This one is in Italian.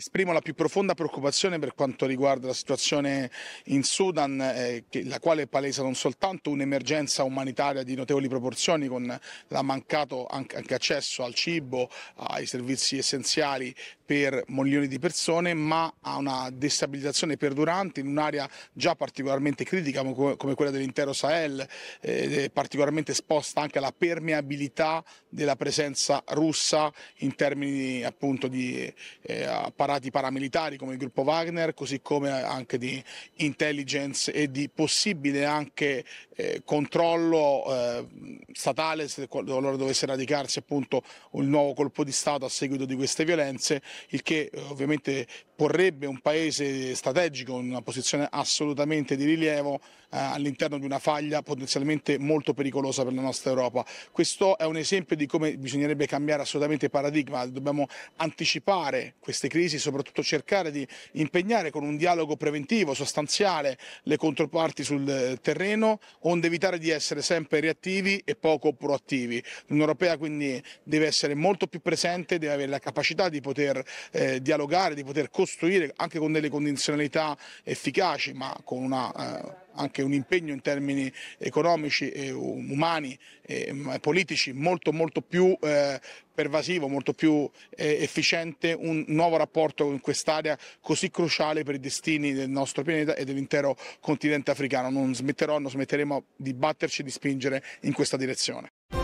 Esprimo la più profonda preoccupazione per quanto riguarda la situazione in Sudan, eh, che, la quale palesa non soltanto un'emergenza umanitaria di notevoli proporzioni con il mancato anche, anche accesso al cibo, ai servizi essenziali per milioni di persone, ma a una destabilizzazione perdurante in un'area già particolarmente critica come quella dell'intero Sahel, eh, particolarmente esposta anche alla permeabilità della presenza russa in termini appunto di eh, apparati paramilitari come il gruppo Wagner, così come anche di intelligence e di possibile anche eh, controllo eh, statale se loro dovesse radicarsi appunto un nuovo colpo di Stato a seguito di queste violenze, il che eh, ovviamente porrebbe un paese strategico in una posizione assolutamente di rilievo eh, all'interno di una faglia potenzialmente molto pericolosa per la nostra Europa. Questo è un esempio di come bisognerebbe cambiare assolutamente il paradigma, dobbiamo anticipare queste crisi, soprattutto cercare di impegnare con un dialogo preventivo, sostanziale, le controparti sul terreno, onde evitare di essere sempre reattivi e poco proattivi. L'Unione Europea quindi deve essere molto più presente, deve avere la capacità di poter eh, dialogare, di poter costruire costruire anche con delle condizionalità efficaci, ma con una, eh, anche un impegno in termini economici, eh, umani, mm, e politici molto, molto più eh, pervasivo, molto più eh, efficiente, un nuovo rapporto con quest'area così cruciale per i destini del nostro pianeta e dell'intero continente africano. Non smetterò, non smetteremo di batterci e di spingere in questa direzione.